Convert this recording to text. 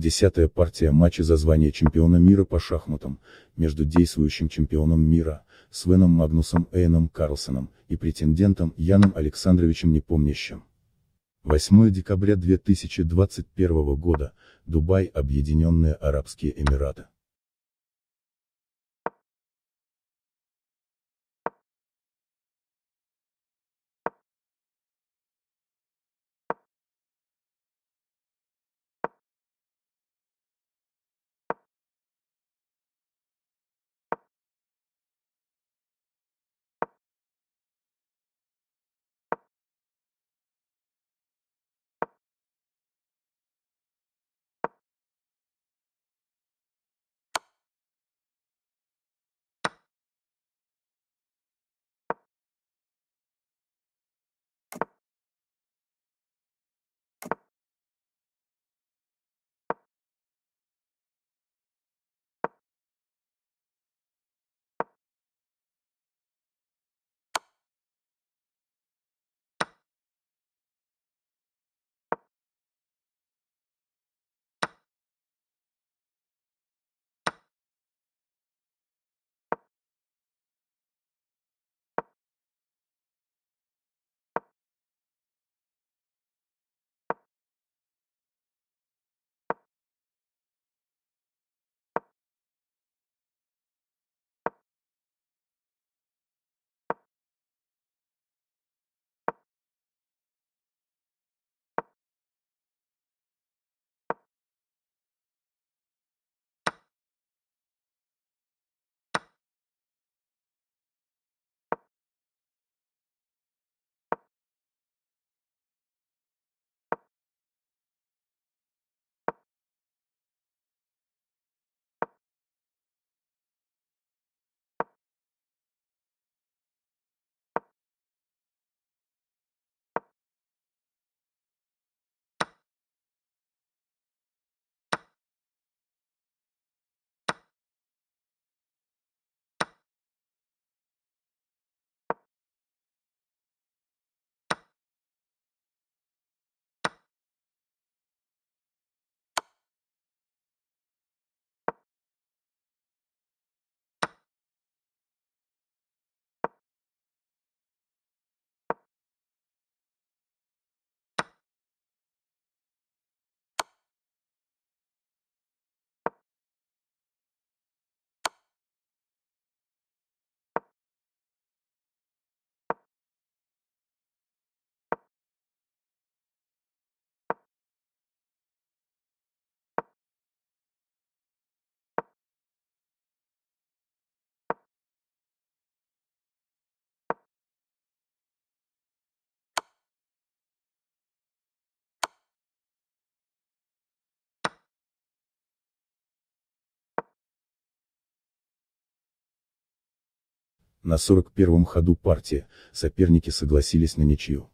Десятая партия матча за звание чемпиона мира по шахматам, между действующим чемпионом мира, Свеном Магнусом Эйном Карлсоном, и претендентом Яном Александровичем Непомнящим. 8 декабря 2021 года, Дубай, Объединенные Арабские Эмираты. На 41-м ходу партии соперники согласились на ничью.